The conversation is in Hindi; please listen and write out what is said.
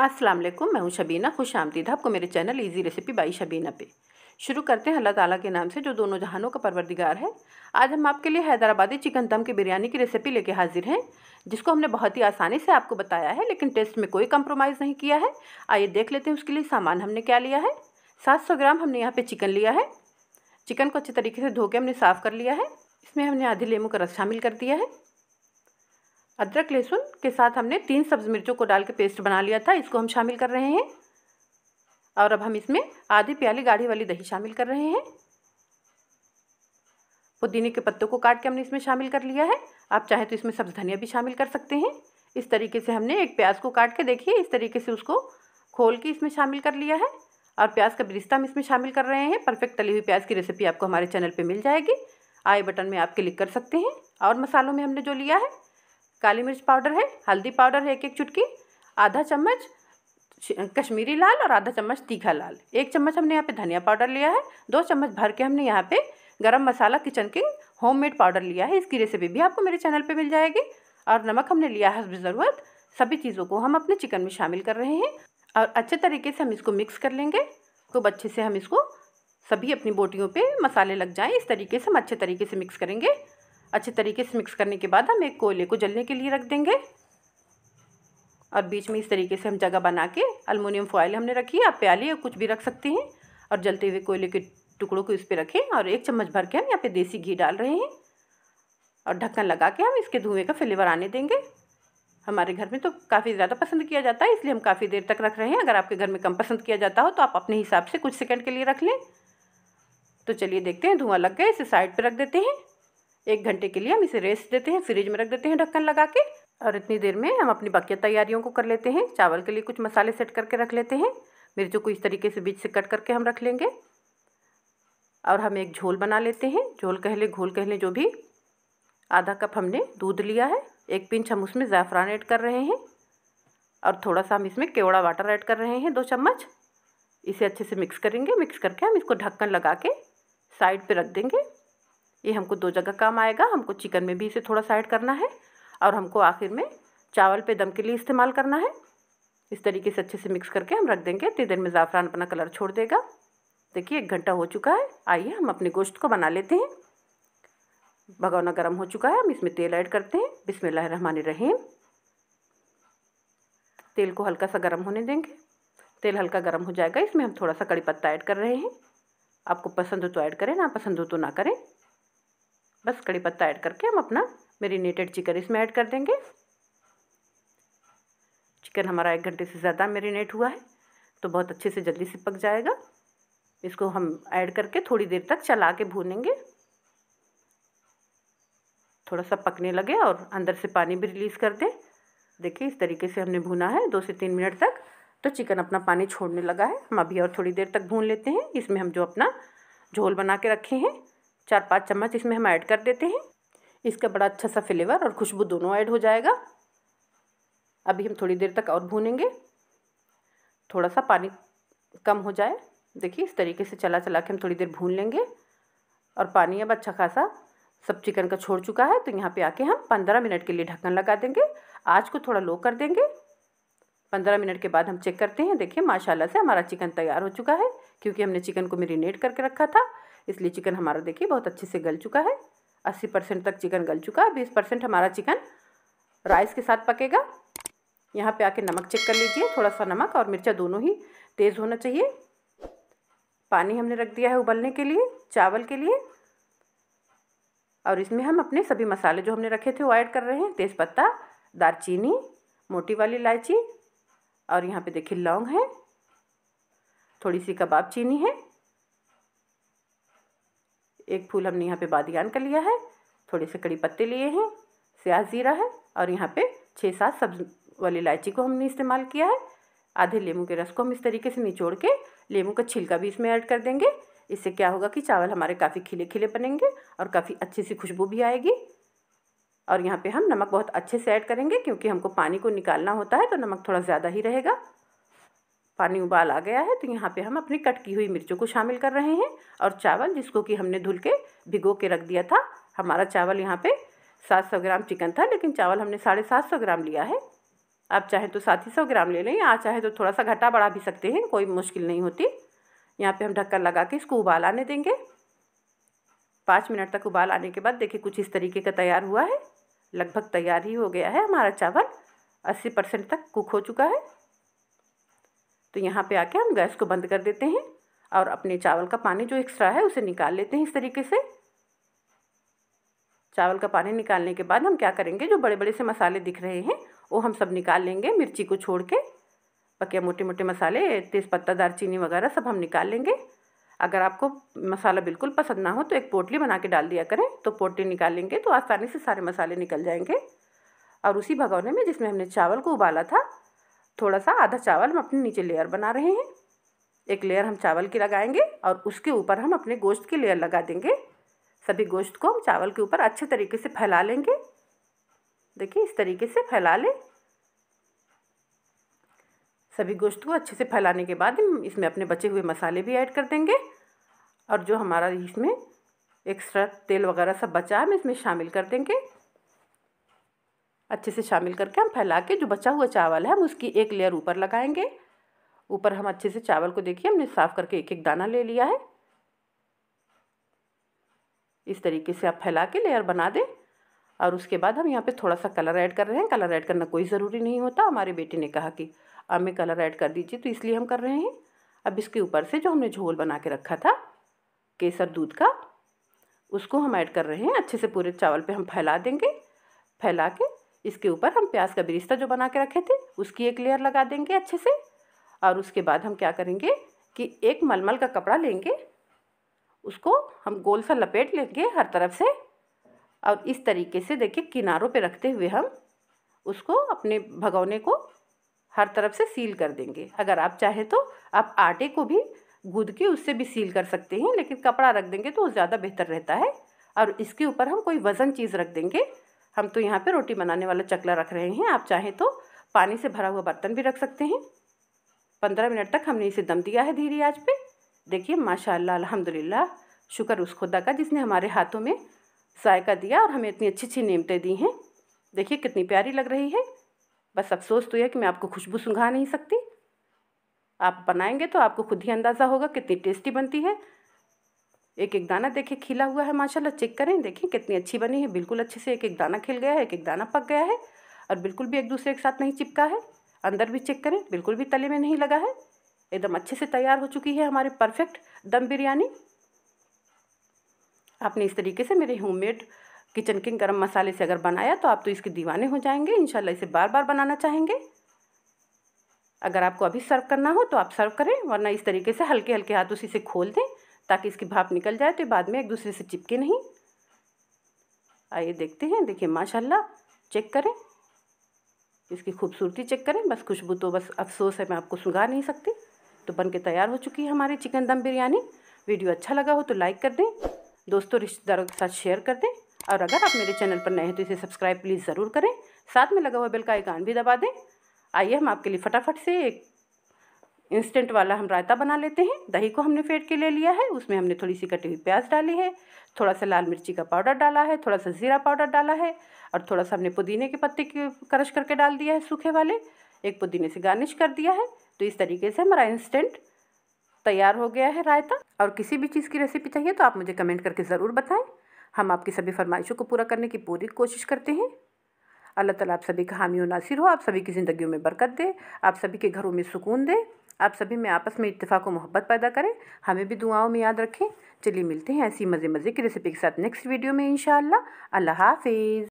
अस्सलाम वालेकुम मैं हूं शबीना खुश आमदीद आपको मेरे channel easy recipe by Shabina पे शुरू करते हैं अल्लाह ताला के नाम से जो दोनों जहानों का परवरदिगार है आज हम आपके लिए हैदराबादी चिकन दम की बिरयानी की रेसिपी लेके हाजिर हैं जिसको हमने बहुत ही आसानी से आपको बताया है लेकिन टेस्ट में कोई कंप्रोमाइज़ नहीं किया है आइए देख लेते हैं उसके लिए सामान हमने क्या लिया है सात सौ ग्राम हमने यहाँ पर चिकन लिया है चिकन को अच्छे तरीके से धो के हमने साफ़ कर लिया है इसमें हमने आधी लेमू का रस शामिल कर दिया है अदरक लहसुन के साथ हमने तीन सब्ज़ मिर्चों को डाल के पेस्ट बना लिया था इसको हम शामिल कर रहे हैं और अब हम इसमें आधी प्याले गाढ़ी वाली दही शामिल कर रहे हैं पुदीने के पत्तों को काट के हमने इसमें शामिल कर लिया है आप चाहे तो इसमें सब्ज़ धनिया भी शामिल कर सकते हैं इस तरीके से हमने एक प्याज को काट के देखिए इस तरीके से उसको खोल के इसमें शामिल कर लिया है और प्याज का बिरिस्ता हम इसमें शामिल कर रहे हैं परफेक्ट तली हुई प्याज की रेसिपी आपको हमारे चैनल पर मिल जाएगी आई बटन में आप क्लिक कर सकते हैं और मसालों में हमने जो लिया है काली मिर्च पाउडर है हल्दी पाउडर है एक एक चुटकी आधा चम्मच कश्मीरी लाल और आधा चम्मच तीखा लाल एक चम्मच हमने यहाँ पे धनिया पाउडर लिया है दो चम्मच भर के हमने यहाँ पे garam masala Kitchen King homemade powder लिया है इसकी रेसिपी भी आपको मेरे चैनल पे मिल जाएगी और नमक हमने लिया है ज़रूरत सभी चीज़ों को हम अपने चिकन में शामिल कर रहे हैं और अच्छे तरीके से हम इसको मिक्स कर लेंगे खूब अच्छे से हम इसको सभी अपनी बोटियों पर मसाले लग जाएँ इस तरीके से हम अच्छे तरीके से मिक्स करेंगे अच्छे तरीके से मिक्स करने के बाद हम एक कोयले को जलने के लिए रख देंगे और बीच में इस तरीके से हम जगह बना के अलमोनियम फॉयल हमने रखी है आप प्याले या कुछ भी रख सकते हैं और जलते हुए कोयले के टुकड़ों को इस पर रखें और एक चम्मच भर के हम यहाँ पे देसी घी डाल रहे हैं और ढक्कन लगा के हम इसके धुएँ का फ्लेवर आने देंगे हमारे घर में तो काफ़ी ज़्यादा पसंद किया जाता है इसलिए हम काफ़ी देर तक रख रहे हैं अगर आपके घर में कम पसंद किया जाता हो तो आप अपने हिसाब से कुछ सेकेंड के लिए रख लें तो चलिए देखते हैं धुआँ लग गया इसे साइड पर रख देते हैं एक घंटे के लिए हम इसे रेस्ट देते हैं फ्रिज में रख देते हैं ढक्कन लगा के और इतनी देर में हम अपनी बाकी तैयारियों को कर लेते हैं चावल के लिए कुछ मसाले सेट करके रख लेते हैं मिर्चों को इस तरीके से बीच से कट करके हम रख लेंगे और हम एक झोल बना लेते हैं झोल कह लें घोल कह लें जो भी आधा कप हमने दूध लिया है एक पिंच हम उसमें ज़ैफ़रान ऐड कर रहे हैं और थोड़ा सा हम इसमें केवड़ा वाटर ऐड कर रहे हैं दो चम्मच इसे अच्छे से मिक्स करेंगे मिक्स करके हम इसको ढक्कन लगा के साइड पे रख देंगे ये हमको दो जगह काम आएगा हमको चिकन में भी इसे थोड़ा साइड करना है और हमको आखिर में चावल पे दम के लिए इस्तेमाल करना है इस तरीके से अच्छे से मिक्स करके हम रख देंगे इतनी देर में ज़ाफ़रान अपना कलर छोड़ देगा देखिए एक घंटा हो चुका है आइए हम अपने गोश्त को बना लेते हैं भगौना गर्म हो चुका है हम इसमें तेल ऐड करते हैं बिस्मिल रहीम तेल को हल्का सा गर्म होने देंगे तेल हल्का गर्म हो जाएगा इसमें हम थोड़ा सा कड़ी पत्ता ऐड कर रहे हैं आपको पसंद हो तो ऐड करें ना पसंद हो तो ना करें बस कड़ी पत्ता ऐड करके हम अपना मेरीनेटेड चिकन इसमें ऐड कर देंगे चिकन हमारा एक घंटे से ज़्यादा मेरीनेट हुआ है तो बहुत अच्छे से जल्दी से पक जाएगा इसको हम ऐड करके थोड़ी देर तक चला के भूनेंगे थोड़ा सा पकने लगे और अंदर से पानी भी रिलीज़ कर दें देखिए इस तरीके से हमने भुना है दो से तीन मिनट तक तो चिकन अपना पानी छोड़ने लगा है हम अभी और थोड़ी देर तक भून लेते हैं इसमें हम जो अपना झोल बना के रखे हैं चार पाँच चम्मच इसमें हम ऐड कर देते हैं इसका बड़ा अच्छा सा फ्लेवर और खुशबू दोनों ऐड हो जाएगा अभी हम थोड़ी देर तक और भूनेंगे थोड़ा सा पानी कम हो जाए देखिए इस तरीके से चला चला के हम थोड़ी देर भून लेंगे और पानी अब अच्छा खासा सब चिकन का छोड़ चुका है तो यहाँ पे आके हम पंद्रह मिनट के लिए ढक्कन लगा देंगे आज को थोड़ा लो कर देंगे पंद्रह मिनट के बाद हम चेक करते हैं देखिए माशाल्लाह से हमारा चिकन तैयार हो चुका है क्योंकि हमने चिकन को मेरीनेट करके रखा था इसलिए चिकन हमारा देखिए बहुत अच्छे से गल चुका है अस्सी परसेंट तक चिकन गल चुका है बीस परसेंट हमारा चिकन राइस के साथ पकेगा यहाँ पे आके नमक चेक कर लीजिए थोड़ा सा नमक और मिर्चा दोनों ही तेज़ होना चाहिए पानी हमने रख दिया है उबलने के लिए चावल के लिए और इसमें हम अपने सभी मसाले जो हमने रखे थे वो ऐड कर रहे हैं तेज़पत्ता दारचीनी मोटी वाली इलायची और यहाँ पे देखिए लौंग है थोड़ी सी कबाब चीनी है एक फूल हमने यहाँ पे बादियान का लिया है थोड़े से कड़ी पत्ते लिए हैं स्याज ज़ीरा है और यहाँ पे छः सात सब्ज वाली इलायची को हमने इस्तेमाल किया है आधे लेमू के रस को हम इस तरीके से निचोड़ के लेमू का छिलका भी इसमें ऐड कर देंगे इससे क्या होगा कि चावल हमारे काफ़ी खिले खिले बनेंगे और काफ़ी अच्छी सी खुशबू भी आएगी और यहाँ पे हम नमक बहुत अच्छे से ऐड करेंगे क्योंकि हमको पानी को निकालना होता है तो नमक थोड़ा ज़्यादा ही रहेगा पानी उबाल आ गया है तो यहाँ पे हम अपनी कटकी हुई मिर्चों को शामिल कर रहे हैं और चावल जिसको कि हमने धुल के भिगो के रख दिया था हमारा चावल यहाँ पे 700 ग्राम चिकन था लेकिन चावल हमने साढ़े सात सौ ग्राम लिया है आप चाहे तो सात ही सौ ग्राम ले लें आप चाहे तो थोड़ा सा घटा बढ़ा भी सकते हैं कोई मुश्किल नहीं होती यहाँ पर हम ढक्कन लगा के इसको उबाल आने देंगे पाँच मिनट तक उबाल आने के बाद देखिए कुछ इस तरीके का तैयार हुआ है लगभग तैयार ही हो गया है हमारा चावल अस्सी परसेंट तक कुक हो चुका है तो यहाँ पे आके हम गैस को बंद कर देते हैं और अपने चावल का पानी जो एक्स्ट्रा है उसे निकाल लेते हैं इस तरीके से चावल का पानी निकालने के बाद हम क्या करेंगे जो बड़े बड़े से मसाले दिख रहे हैं वो हम सब निकाल लेंगे मिर्ची को छोड़ के पके मोटे मोटे मसाले तेज़पत्ता चीनी वगैरह सब हम निकाल लेंगे अगर आपको मसाला बिल्कुल पसंद ना हो तो एक पोटली बना के डाल दिया करें तो पोटली निकालेंगे तो आसानी से सारे मसाले निकल जाएंगे और उसी भगौने में जिसमें हमने चावल को उबाला था थोड़ा सा आधा चावल हम अपने नीचे लेयर बना रहे हैं एक लेयर हम चावल की लगाएंगे और उसके ऊपर हम अपने गोश्त की लेयर लगा देंगे सभी गोश्त को हम चावल के ऊपर अच्छे तरीके से फैला लेंगे देखिए इस तरीके से फैला लें सभी गोश्त को अच्छे से फैलाने के बाद हम इसमें अपने बचे हुए मसाले भी ऐड कर देंगे और जो हमारा इसमें एक्स्ट्रा तेल वगैरह सब बचा है हम इसमें शामिल कर देंगे अच्छे से शामिल करके हम फैला के जो बचा हुआ चावल है हम उसकी एक लेयर ऊपर लगाएंगे ऊपर हम अच्छे से चावल को देखिए हमने साफ़ करके एक एक दाना ले लिया है इस तरीके से आप फैला के लेयर बना दें और उसके बाद हम यहाँ पे थोड़ा सा कलर ऐड कर रहे हैं कलर ऐड करना कोई ज़रूरी नहीं होता हमारे बेटे ने कहा कि मैं कलर ऐड कर दीजिए तो इसलिए हम कर रहे हैं अब इसके ऊपर से जो हमने झोल बना के रखा था केसर दूध का उसको हम ऐड कर रहे हैं अच्छे से पूरे चावल पे हम फैला देंगे फैला के इसके ऊपर हम प्याज का बिरिस्ता जो बना के रखे थे उसकी एक लेयर लगा देंगे अच्छे से और उसके बाद हम क्या करेंगे कि एक मलमल का कपड़ा लेंगे उसको हम गोल सा लपेट लेंगे हर तरफ से और इस तरीके से देखिए किनारों पे रखते हुए हम उसको अपने भगौने को हर तरफ से सील कर देंगे अगर आप चाहें तो आप आटे को भी गूद के उससे भी सील कर सकते हैं लेकिन कपड़ा रख देंगे तो वो ज़्यादा बेहतर रहता है और इसके ऊपर हम कोई वज़न चीज़ रख देंगे हम तो यहाँ पे रोटी बनाने वाला चकला रख रहे हैं आप चाहें तो पानी से भरा हुआ बर्तन भी रख सकते हैं पंद्रह मिनट तक हमने इसे दम दिया है धीरे आज पे देखिए माशाल्लाह अल्हम्दुलिल्लाह शुक्र उस खुदा का जिसने हमारे हाथों में सायका दिया और हमें इतनी अच्छी अच्छी नियमतें दी हैं देखिए कितनी प्यारी लग रही है बस अफसोस तो यह कि मैं आपको खुशबू सुंघा नहीं सकती आप बनाएंगे तो आपको खुद ही अंदाज़ा होगा कितनी टेस्टी बनती है एक एक दाना देखिए खिला हुआ है माशाल्लाह चेक करें देखिए कितनी अच्छी बनी है बिल्कुल अच्छे से एक एक दाना खिल गया है एक एक दाना पक गया है और बिल्कुल भी एक दूसरे के साथ नहीं चिपका है अंदर भी चेक करें बिल्कुल भी तले में नहीं लगा है एकदम अच्छे से तैयार हो चुकी है हमारे परफेक्ट दम बिरयानी आपने इस तरीके से मेरे मेड किचन किंग गर्म मसाले से अगर बनाया तो आप तो इसके दीवाने हो जाएंगे इंशाल्लाह इसे बार बार बनाना चाहेंगे अगर आपको अभी सर्व करना हो तो आप सर्व करें वरना इस तरीके से हल्के हल्के हाथ से इसे खोल दें ताकि इसकी भाप निकल जाए तो बाद में एक दूसरे से चिपके नहीं आइए देखते हैं देखिए माशाल्लाह चेक करें इसकी खूबसूरती चेक करें बस खुशबू तो बस अफसोस है मैं आपको सुगा नहीं सकती तो बन के तैयार हो चुकी है हमारी चिकन दम बिरयानी वीडियो अच्छा लगा हो तो लाइक कर दें दोस्तों रिश्तेदारों के साथ शेयर कर दें और अगर आप मेरे चैनल पर नए हैं तो इसे सब्सक्राइब प्लीज़ ज़रूर करें साथ में लगा हुआ बेल का आइकान भी दबा दें आइए हम आपके लिए फटाफट से एक इंस्टेंट वाला हम रायता बना लेते हैं दही को हमने फेंट के ले लिया है उसमें हमने थोड़ी सी कटी हुई प्याज डाली है थोड़ा सा लाल मिर्ची का पाउडर डाला है थोड़ा सा ज़ीरा पाउडर डाला है और थोड़ा सा हमने पुदीने के पत्ते के क्रश करके डाल दिया है सूखे वाले एक पुदीने से गार्निश कर दिया है तो इस तरीके से हमारा इंस्टेंट तैयार हो गया है रायता और किसी भी चीज़ की रेसिपी चाहिए तो आप मुझे कमेंट करके ज़रूर बताएं हम आपकी सभी फरमाइशों को पूरा करने की पूरी कोशिश करते हैं अल्लाह ताला आप सभी का हामी नासिर हो आप सभी की ज़िंदगियों में बरकत दे आप सभी के घरों में सुकून दे आप सभी में आपस में इतफाक़ और मोहब्बत पैदा करें हमें भी दुआओं में याद रखें चलिए मिलते हैं ऐसी मज़े मज़े की रेसिपी के साथ नेक्स्ट वीडियो में इन अल्लाह हाफिज़